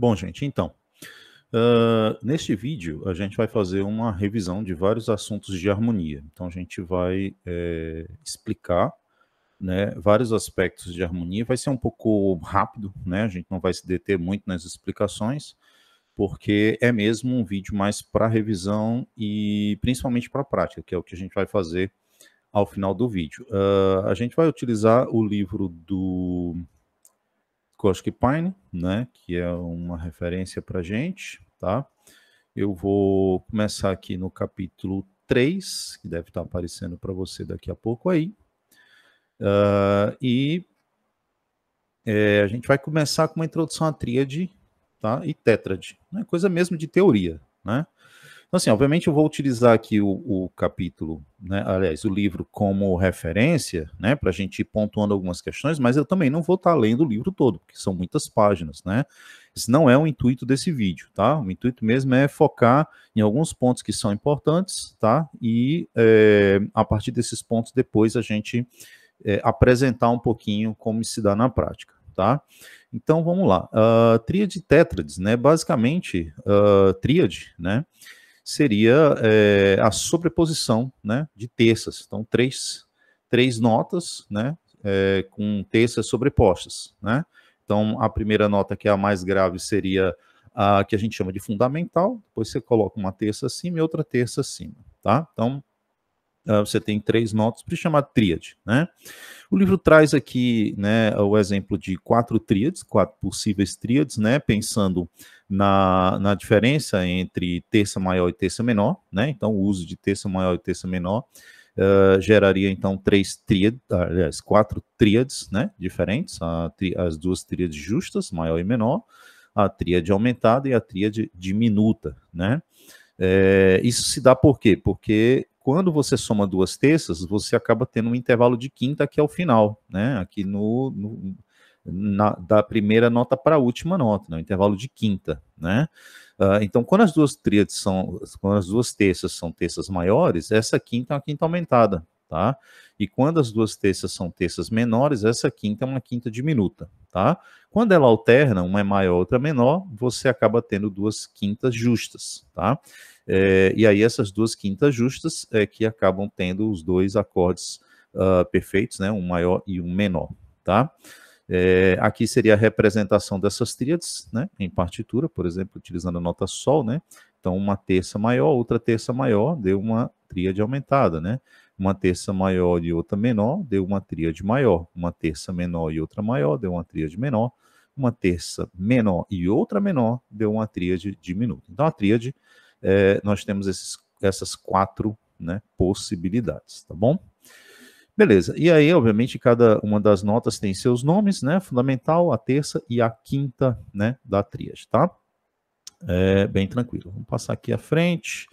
Bom, gente, então, uh, neste vídeo a gente vai fazer uma revisão de vários assuntos de harmonia. Então a gente vai é, explicar né, vários aspectos de harmonia. Vai ser um pouco rápido, né? A gente não vai se deter muito nas explicações, porque é mesmo um vídeo mais para revisão e principalmente para prática, que é o que a gente vai fazer ao final do vídeo. Uh, a gente vai utilizar o livro do Koski Pine, né, que é uma referência para a gente, tá? Eu vou começar aqui no capítulo 3, que deve estar tá aparecendo para você daqui a pouco aí. Uh, e é, a gente vai começar com uma introdução à tríade tá? e tétrade, né? coisa mesmo de teoria, né? Então, assim, obviamente eu vou utilizar aqui o, o capítulo, né, aliás, o livro como referência, né, para a gente ir pontuando algumas questões, mas eu também não vou estar tá lendo o livro todo, porque são muitas páginas, né? Esse não é o intuito desse vídeo, tá? O intuito mesmo é focar em alguns pontos que são importantes, tá? E é, a partir desses pontos, depois a gente é, apresentar um pouquinho como se dá na prática, tá? Então, vamos lá. Uh, tríade tétrades, né? Basicamente, uh, tríade, né? seria é, a sobreposição né, de terças. Então, três, três notas né, é, com terças sobrepostas. Né? Então, a primeira nota, que é a mais grave, seria a que a gente chama de fundamental, depois você coloca uma terça acima e outra terça acima. Tá? Então, ah, você tem três notas, para chamar tríade, né? O livro traz aqui, né, o exemplo de quatro tríades, quatro possíveis tríades, né, pensando na, na diferença entre terça maior e terça menor, né? Então, o uso de terça maior e terça menor uh, geraria então três tríades, quatro tríades, né, diferentes, as duas tríades justas, maior e menor, a tríade aumentada e a tríade diminuta, né? É, isso se dá por quê? Porque quando você soma duas terças, você acaba tendo um intervalo de quinta que é o final, né? Aqui no, no na, da primeira nota para a última nota, né? intervalo de quinta, né? Uh, então, quando as duas tríades são, quando as duas terças são terças maiores, essa quinta é uma quinta aumentada, tá? E quando as duas terças são terças menores, essa quinta é uma quinta diminuta, tá? Quando ela alterna, uma é maior, outra é menor, você acaba tendo duas quintas justas, tá? É, e aí essas duas quintas justas é que acabam tendo os dois acordes uh, perfeitos, né? Um maior e um menor, tá? É, aqui seria a representação dessas tríades, né? Em partitura, por exemplo, utilizando a nota sol, né? Então, uma terça maior, outra terça maior, deu uma tríade aumentada, né? uma terça maior e outra menor, deu uma tríade maior. Uma terça menor e outra maior, deu uma tríade menor. Uma terça menor e outra menor, deu uma tríade diminuta. Então, a tríade, é, nós temos esses, essas quatro né, possibilidades, tá bom? Beleza, e aí, obviamente, cada uma das notas tem seus nomes, né? Fundamental, a terça e a quinta, né? Da tríade, tá? É, bem tranquilo. Vamos passar aqui à frente.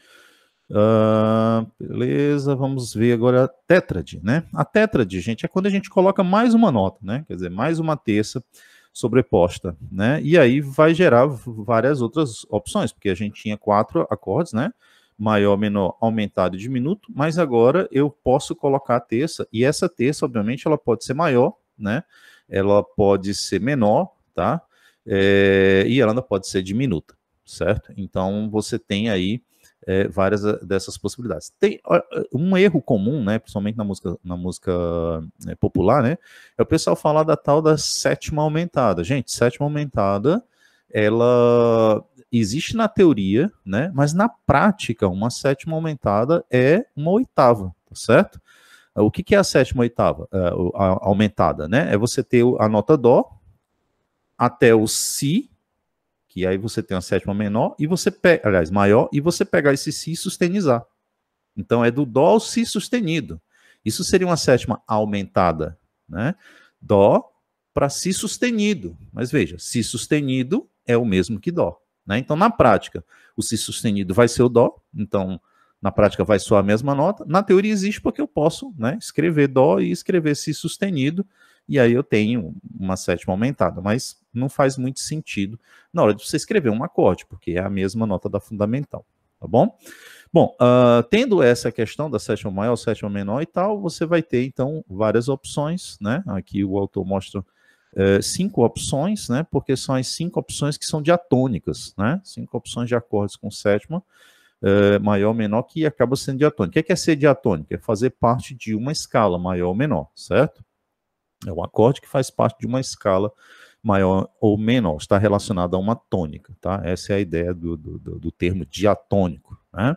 Uh, beleza, vamos ver agora a tétrade, né? A tétrade, gente, é quando a gente coloca mais uma nota, né? Quer dizer, mais uma terça sobreposta, né? E aí vai gerar várias outras opções, porque a gente tinha quatro acordes, né? Maior, menor, aumentado e diminuto, mas agora eu posso colocar a terça, e essa terça, obviamente, ela pode ser maior, né? Ela pode ser menor, tá? É, e ela ainda pode ser diminuta, certo? Então você tem aí é, várias eh, dessas possibilidades. Tem eh, um erro comum, né, principalmente na música, na música né, popular, né, é o pessoal falar da tal da sétima aumentada. Gente, sétima aumentada, ela existe na teoria, né, mas na prática, uma sétima aumentada é uma oitava, tá certo? O que, que é a sétima oitava é, a aumentada, né? É você ter a nota dó até o si aqui. Aí você tem uma sétima menor e você pega, aliás, maior, e você pegar esse si e sustenizar. Então é do dó ao si sustenido. Isso seria uma sétima aumentada, né? Dó para si sustenido. Mas veja, si sustenido é o mesmo que dó, né? Então na prática, o si sustenido vai ser o dó, então na prática vai soar a mesma nota. Na teoria existe porque eu posso, né, escrever dó e escrever si sustenido e aí eu tenho uma sétima aumentada, mas não faz muito sentido na hora de você escrever um acorde, porque é a mesma nota da fundamental, tá bom? Bom, uh, tendo essa questão da sétima maior, sétima menor e tal, você vai ter então várias opções, né? Aqui o autor mostra uh, cinco opções, né? Porque são as cinco opções que são diatônicas, né? Cinco opções de acordes com sétima. Uh, maior ou menor que acaba sendo diatônica. O é que é ser diatônica? É fazer parte de uma escala maior ou menor, certo? É um acorde que faz parte de uma escala maior ou menor, está relacionado a uma tônica, tá? Essa é a ideia do, do, do termo diatônico, né?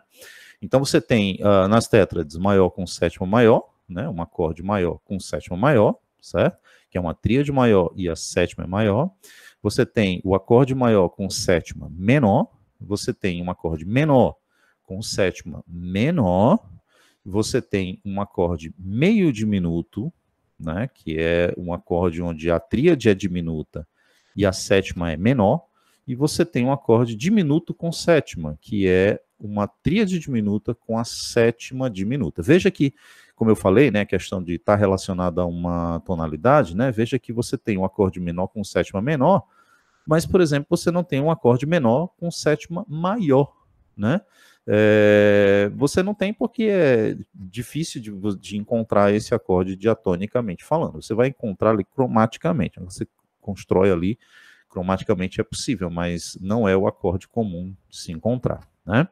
Então você tem uh, nas tétrades maior com sétima maior, né? Um acorde maior com sétima maior, certo? Que é uma tríade maior e a sétima é maior. Você tem o acorde maior com sétima menor, você tem um acorde menor com sétima menor, você tem um acorde meio diminuto né, que é um acorde onde a tríade é diminuta e a sétima é menor, e você tem um acorde diminuto com sétima, que é uma tríade diminuta com a sétima diminuta. Veja que, como eu falei, né, a questão de estar tá relacionada a uma tonalidade, né, veja que você tem um acorde menor com sétima menor, mas, por exemplo, você não tem um acorde menor com sétima maior, né? é, você não tem porque é difícil de, de, encontrar esse acorde diatonicamente falando. Você vai encontrar ali cromaticamente. Você constrói ali cromaticamente é possível, mas não é o acorde comum de se encontrar, né?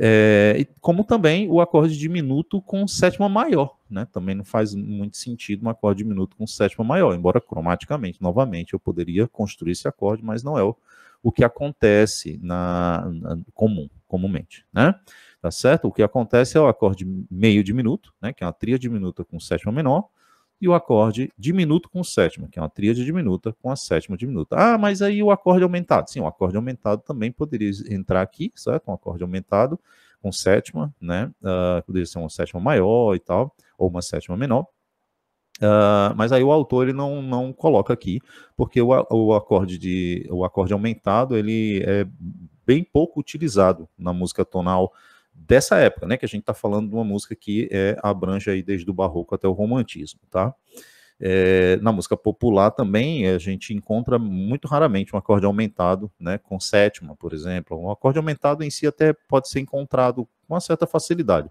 É, como também o acorde diminuto com sétima maior, né? Também não faz muito sentido um acorde diminuto com sétima maior, embora cromaticamente, novamente, eu poderia construir esse acorde, mas não é o, o que acontece na, na comum, comumente, né? Tá certo? O que acontece é o acorde meio diminuto, né? Que é uma tríade diminuta com sétima menor, e o acorde diminuto com sétima, que é uma tríade diminuta com a sétima diminuta. Ah, mas aí o acorde aumentado. Sim, o acorde aumentado também poderia entrar aqui, certo? Um acorde aumentado com sétima, né? Uh, poderia ser uma sétima maior e tal, ou uma sétima menor. Uh, mas aí o autor ele não, não coloca aqui, porque o, o acorde de o acorde aumentado ele é bem pouco utilizado na música tonal dessa época, né? Que a gente está falando de uma música que é, abrange aí desde o barroco até o romantismo, tá? É, na música popular também a gente encontra muito raramente um acorde aumentado, né, com sétima, por exemplo. Um acorde aumentado em si até pode ser encontrado com uma certa facilidade,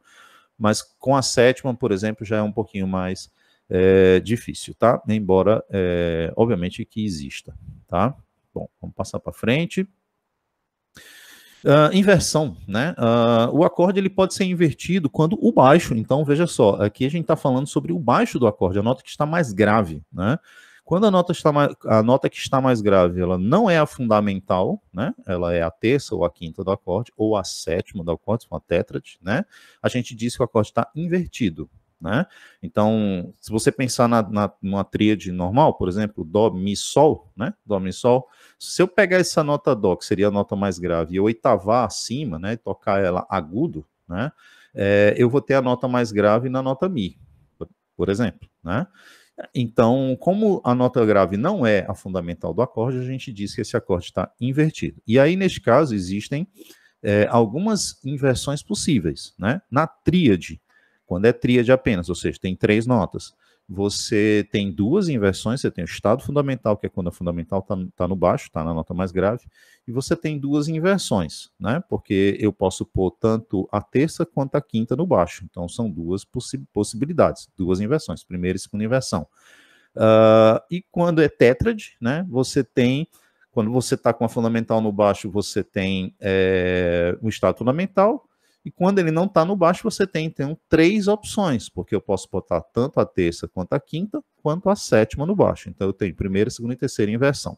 mas com a sétima, por exemplo, já é um pouquinho mais é, difícil, tá? Embora, é, obviamente, que exista, tá? Bom, vamos passar para frente. Uh, inversão, né? Uh, o acorde ele pode ser invertido quando o baixo. Então veja só, aqui a gente está falando sobre o baixo do acorde, a nota que está mais grave, né? Quando a nota está mais, a nota que está mais grave, ela não é a fundamental, né? Ela é a terça ou a quinta do acorde ou a sétima do acorde, uma tétrade, né? A gente diz que o acorde está invertido, né? Então, se você pensar na, na, numa tríade normal, por exemplo, Dó, Mi, Sol, né? Dó, Mi, Sol, se eu pegar essa nota dó, que seria a nota mais grave, e oitavar acima, né, e tocar ela agudo, né, é, eu vou ter a nota mais grave na nota mi, por exemplo, né? Então, como a nota grave não é a fundamental do acorde, a gente diz que esse acorde está invertido. E aí, neste caso, existem é, algumas inversões possíveis, né? Na tríade, quando é tríade apenas, ou seja, tem três notas você tem duas inversões, você tem o estado fundamental, que é quando a fundamental está tá no baixo, está na nota mais grave, e você tem duas inversões, né? Porque eu posso pôr tanto a terça quanto a quinta no baixo. Então, são duas possi possibilidades, duas inversões, primeira e segunda inversão. Uh, e quando é tétrade, né? Você tem quando você está com a fundamental no baixo, você tem é, um estado fundamental, e quando ele não está no baixo, você tem então três opções, porque eu posso botar tanto a terça quanto a quinta, quanto a sétima no baixo. Então eu tenho primeira, segunda e terceira inversão.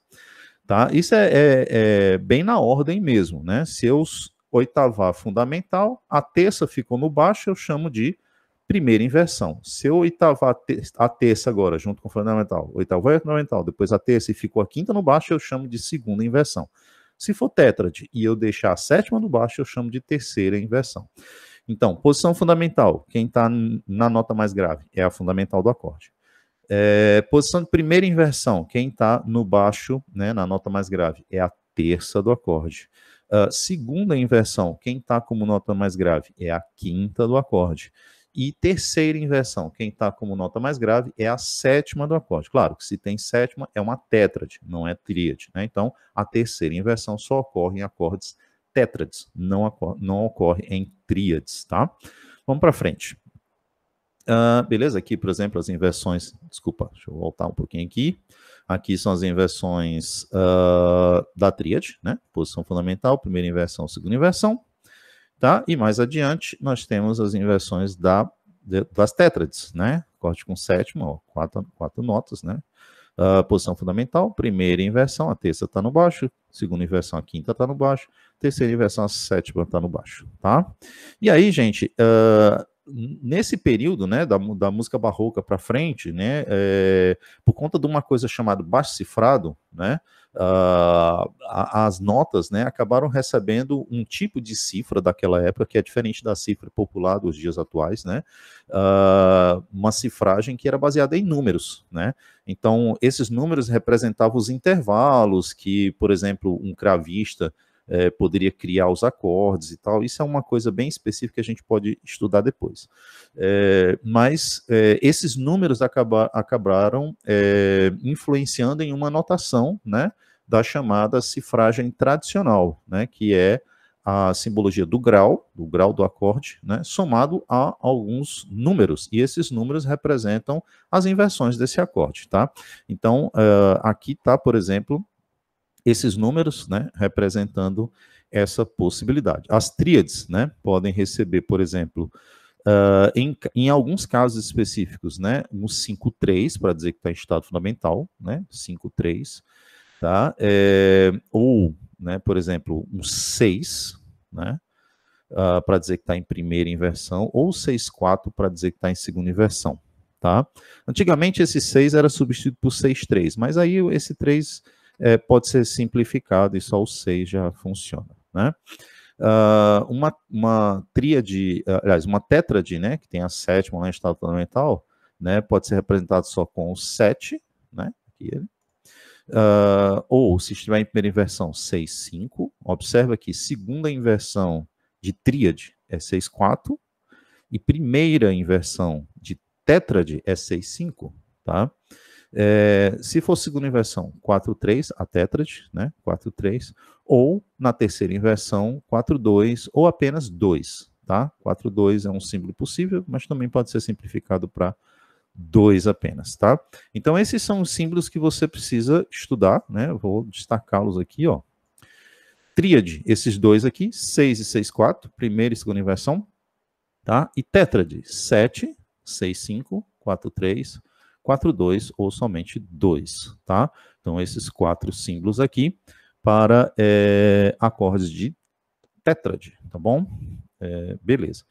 Tá? Isso é, é, é bem na ordem mesmo, né? Se eu oitavar fundamental, a terça ficou no baixo, eu chamo de primeira inversão. Se eu oitavar a terça agora, junto com o fundamental, oitavo é fundamental, depois a terça e ficou a quinta no baixo, eu chamo de segunda inversão. Se for tetrade e eu deixar a sétima no baixo, eu chamo de terceira inversão. Então, posição fundamental, quem está na nota mais grave, é a fundamental do acorde. É, posição de primeira inversão, quem está no baixo, né, na nota mais grave, é a terça do acorde. Uh, segunda inversão, quem está como nota mais grave, é a quinta do acorde. E terceira inversão, quem está como nota mais grave é a sétima do acorde. Claro que se tem sétima, é uma tétrade, não é tríade. Né? Então, a terceira inversão só ocorre em acordes tétrades, não, ocorre, não ocorre em tríades. Tá? Vamos para frente. Uh, beleza, aqui, por exemplo, as inversões. Desculpa, deixa eu voltar um pouquinho aqui. Aqui são as inversões uh, da tríade, né? Posição fundamental, primeira inversão, segunda inversão. Tá? E mais adiante, nós temos as inversões da, das tétrades, né? Corte com sétima, ó, quatro, quatro notas, né? Uh, posição fundamental, primeira inversão, a terça está no baixo, segunda inversão, a quinta está no baixo, terceira inversão, a sétima está no baixo, tá? E aí, gente, uh, nesse período, né, da, da música barroca para frente, né, é, por conta de uma coisa chamada baixo cifrado, né, uh, as notas, né, acabaram recebendo um tipo de cifra daquela época que é diferente da cifra popular dos dias atuais, né, uh, uma cifragem que era baseada em números, né, então esses números representavam os intervalos que, por exemplo, um cravista é, poderia criar os acordes e tal. Isso é uma coisa bem específica que a gente pode estudar depois. É, mas é, esses números acabar, acabaram influenciando em uma notação né, da chamada cifragem tradicional, né, que é a simbologia do grau, do grau do acorde, né, somado a alguns números, e esses números representam as inversões desse acorde, tá? Então, uh, aqui tá, por exemplo, esses números, né, representando essa possibilidade. As tríades, né, podem receber, por exemplo, uh, em, em, alguns casos específicos, né, um 5-3, para dizer que está em estado fundamental, né, 5-3, tá, é, ou, né, por exemplo, um 6, né, uh, para dizer que está em primeira inversão, ou 6-4 para dizer que está em segunda inversão, tá? Antigamente esse 6 era substituído por 6-3, mas aí esse 3 é, pode ser simplificado e só o 6 já funciona, né? Uh, uma, uma tríade, aliás, uma tétrade, né, que tem a sétima lá em estado fundamental, né, pode ser representado só com o 7, né, aqui ele, Uh, ou se estiver em primeira inversão, 6, 5. Observa que segunda inversão de tríade é 6, 4. E primeira inversão de tétrade é 6, 5. Tá? É, se for segunda inversão, 4-3, a tétrade, né? 4-3, ou na terceira inversão, 4-2, ou apenas 2, tá? 4-2 é um símbolo possível, mas também pode ser simplificado para 2 apenas, tá? Então, esses são os símbolos que você precisa estudar, né? vou destacá-los aqui, ó. Tríade, esses dois aqui, 6 e 6, 4, primeira e segunda inversão, tá? E tétrade, 7, 6, 5, 4, 3, quatro dois ou somente 2, tá? Então, esses quatro símbolos aqui para é, acordes de tétrade, tá bom? É, beleza.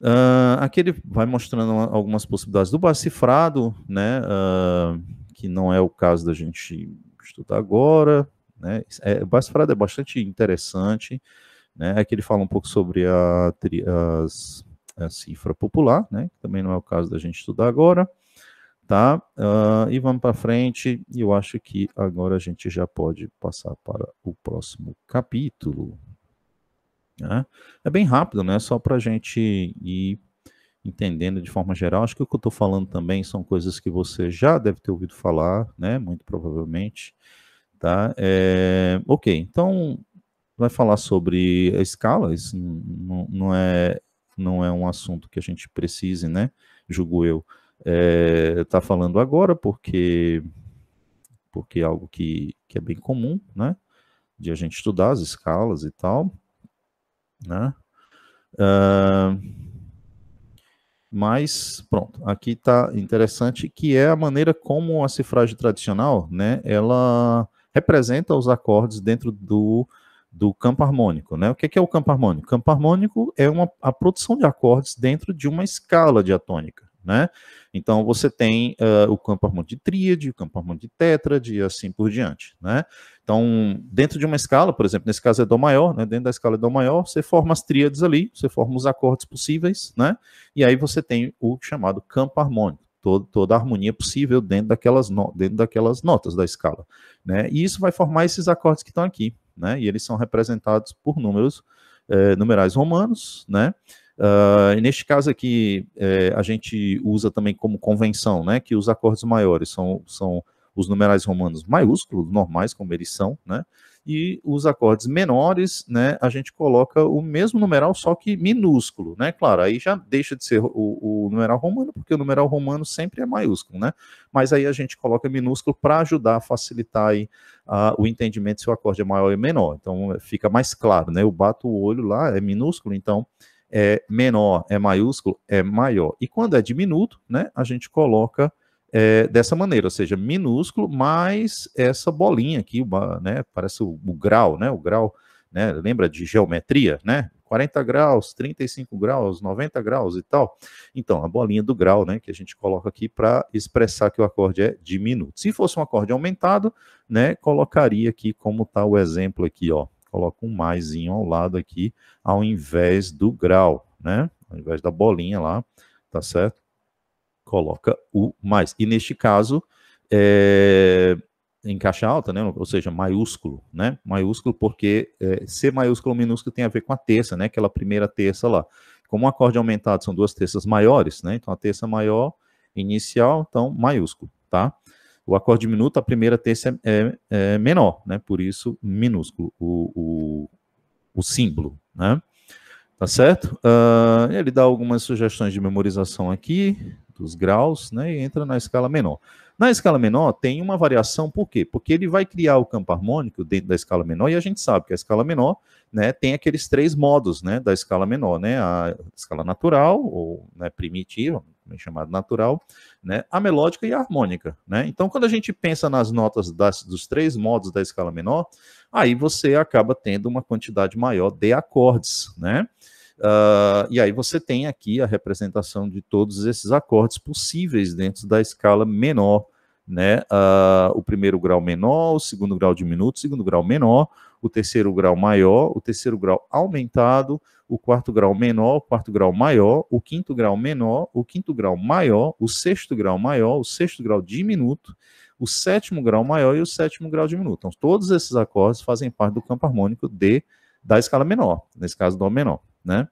Uh, aqui ele vai mostrando algumas possibilidades do bacifrado, né? Uh, que não é o caso da gente estudar agora, né? É, é bastante interessante, né? Aqui ele fala um pouco sobre a, a cifra popular, né? Também não é o caso da gente estudar agora tá? Uh, e vamos para frente. E eu acho que agora a gente já pode passar para o próximo capítulo. Né? É bem rápido, né? Só para a gente ir entendendo de forma geral. Acho que o que eu estou falando também são coisas que você já deve ter ouvido falar, né? Muito provavelmente, tá? É... Ok, então vai falar sobre escalas. Não, não é não é um assunto que a gente precise, né? Julgo eu está é, tá falando agora, porque porque é algo que, que é bem comum, né? De a gente estudar as escalas e tal, né? Uh, mas, pronto, aqui está interessante que é a maneira como a cifragem tradicional, né? Ela representa os acordes dentro do, do campo harmônico, né? O que é, que é o campo harmônico? O campo harmônico é uma, a produção de acordes dentro de uma escala diatônica, né? Então você tem uh, o campo harmônico de tríade, o campo harmônico de tétrade e assim por diante, né? Então, dentro de uma escala, por exemplo, nesse caso é dó maior, né? Dentro da escala é dó maior, você forma as tríades ali, você forma os acordes possíveis, né? E aí você tem o chamado campo harmônico. Todo, toda a harmonia possível dentro daquelas, no, dentro daquelas notas da escala. Né? E isso vai formar esses acordes que estão aqui. Né? E eles são representados por números eh, numerais romanos, né? Uh, neste caso aqui, é, a gente usa também como convenção, né, que os acordes maiores são, são os numerais romanos maiúsculos, normais, como eles são, né, e os acordes menores, né, a gente coloca o mesmo numeral, só que minúsculo, né, claro, aí já deixa de ser o, o numeral romano, porque o numeral romano sempre é maiúsculo, né, mas aí a gente coloca minúsculo para ajudar a facilitar aí, o entendimento se o acorde é maior ou menor, então fica mais claro, né, eu bato o olho lá, é minúsculo, então é menor, é maiúsculo, é maior. E quando é diminuto, né, a gente coloca é, dessa maneira, ou seja, minúsculo mais essa bolinha aqui, uma, né, parece o, o, grau, né, o grau, né, lembra de geometria, né, 40 graus, 35 graus, 90 graus e tal. Então, a bolinha do grau, né, que a gente coloca aqui para expressar que o acorde é diminuto. Se fosse um acorde aumentado, né, colocaria aqui como está o exemplo aqui, ó, coloca um maiszinho ao lado aqui, ao invés do grau, né? Ao invés da bolinha lá, tá certo? Coloca o mais. E neste caso, é, em caixa alta, né? ou seja, maiúsculo, né? Maiúsculo porque é, ser maiúsculo ou minúsculo tem a ver com a terça, né? Aquela primeira terça lá. Como um acorde aumentado são duas terças maiores, né? Então a terça maior inicial, então maiúsculo, tá? O acorde diminuto, a primeira terça é, é, é menor, né? Por isso, minúsculo, o, o, o símbolo, né? Tá certo? Uh, ele dá algumas sugestões de memorização aqui, dos graus, né? E entra na escala menor. Na escala menor tem uma variação, por quê? Porque ele vai criar o campo harmônico dentro da escala menor, e a gente sabe que a escala menor né, tem aqueles três modos né, da escala menor, né? A escala natural, ou né, primitiva, também chamado natural, né, a melódica e a harmônica. Né? Então, quando a gente pensa nas notas das, dos três modos da escala menor, aí você acaba tendo uma quantidade maior de acordes. Né? Uh, e aí você tem aqui a representação de todos esses acordes possíveis dentro da escala menor. Né? Uh, o primeiro grau menor, o segundo grau diminuto, o segundo grau menor, o terceiro grau maior, o terceiro grau aumentado, o quarto grau menor, o quarto grau maior, o quinto grau menor, o quinto grau maior, o sexto grau maior, o sexto grau diminuto, o sétimo grau maior e o sétimo grau diminuto. Então, todos esses acordes fazem parte do campo harmônico D da escala menor, nesse caso, Dó menor, né?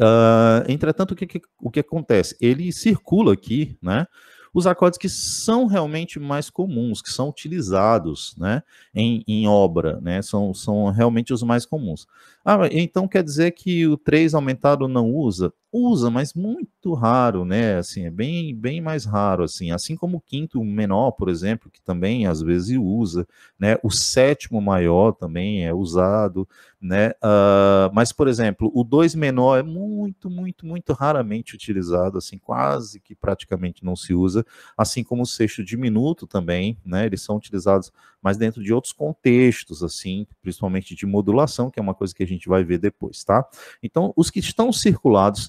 Uh, entretanto, o que, o que acontece? Ele circula aqui, né? os acordes que são realmente mais comuns, que são utilizados né, em, em obra, né, são, são realmente os mais comuns. Ah, então quer dizer que o 3 aumentado não usa? usa, mas muito raro, né? Assim, é bem, bem mais raro, assim. Assim como o quinto menor, por exemplo, que também às vezes usa, né? O sétimo maior também é usado, né? Uh, mas, por exemplo, o dois menor é muito, muito, muito raramente utilizado, assim, quase que praticamente não se usa, assim como o sexto diminuto também, né? Eles são utilizados, mas dentro de outros contextos, assim, principalmente de modulação, que é uma coisa que a gente vai ver depois, tá? Então, os que estão circulados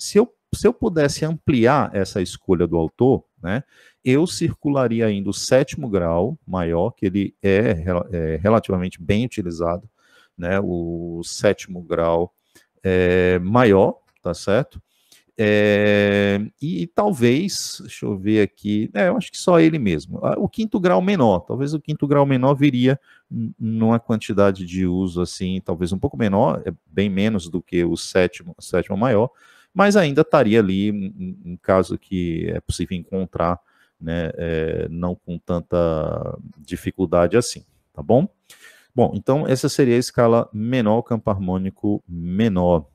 se eu pudesse ampliar essa escolha do autor, né, eu circularia ainda o sétimo grau maior, que ele é, é relativamente bem utilizado, né, o sétimo grau é, maior, tá certo? É, e, e, talvez, deixa eu ver aqui, é, eu acho que só ele mesmo. Ah, o quinto grau menor, talvez o quinto grau menor viria numa quantidade de uso assim, talvez um pouco menor, é bem menos do que o sétimo, o sétimo maior, mas ainda estaria ali um, um caso que é possível encontrar, né, é, não com tanta dificuldade assim, tá bom? Bom, então essa seria a escala menor, campo harmônico menor,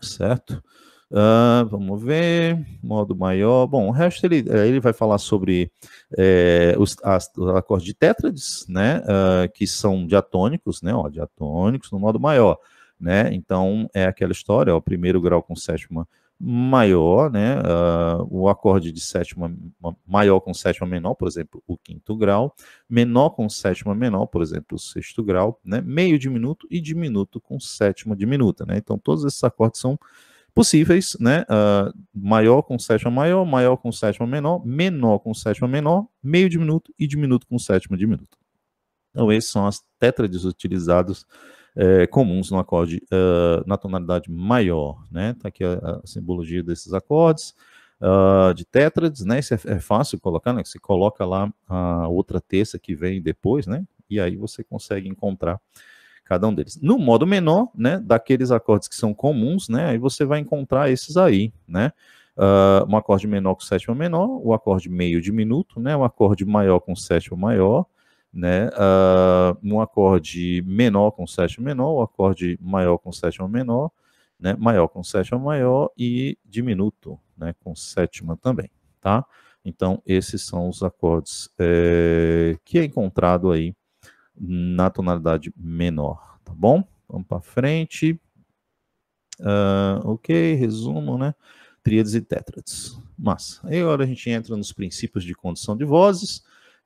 certo? Uh, vamos ver, modo maior. Bom, o resto ele, eh, ele vai falar sobre é, os, as, acordes de tétrades, né, uh, que são diatônicos, né, ó, diatônicos no modo maior né? Então é aquela história, ó, primeiro grau com sétima maior, né? Uh, o acorde de sétima maior com sétima menor, por exemplo, o quinto grau, menor com sétima menor, por exemplo, o sexto grau, né? Meio diminuto e diminuto com sétima diminuta, né? Então todos esses acordes são possíveis, né? Uh, maior com sétima maior, maior com sétima menor, menor com sétima menor, meio diminuto e diminuto com sétima diminuta Então, esses são as tétrades utilizadas é, comuns no acorde uh, na tonalidade maior, né? Tá aqui a, a simbologia desses acordes uh, de tétrades, né? Isso é, é, fácil colocar, né? Você coloca lá a outra terça que vem depois, né? E aí você consegue encontrar cada um deles. No modo menor, né? Daqueles acordes que são comuns, né? Aí você vai encontrar esses aí, né? Uh, um acorde menor com sétima menor, o acorde meio diminuto, né? Um acorde maior com sétima maior, né, uh, um acorde menor com sétima menor, o um acorde maior com sétima menor, né, maior com sétima maior e diminuto né, com sétima também, tá? Então, esses são os acordes é, que é encontrado aí na tonalidade menor, tá bom? Vamos para frente. Uh, ok, resumo, né? Tríades e tétrades. Mas, aí agora a gente entra nos princípios de condição de vozes,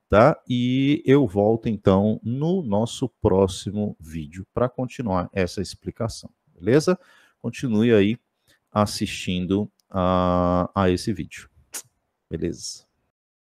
tá? E eu volto então no nosso próximo vídeo para continuar essa explicação, beleza? Continue aí assistindo a, a esse vídeo, beleza?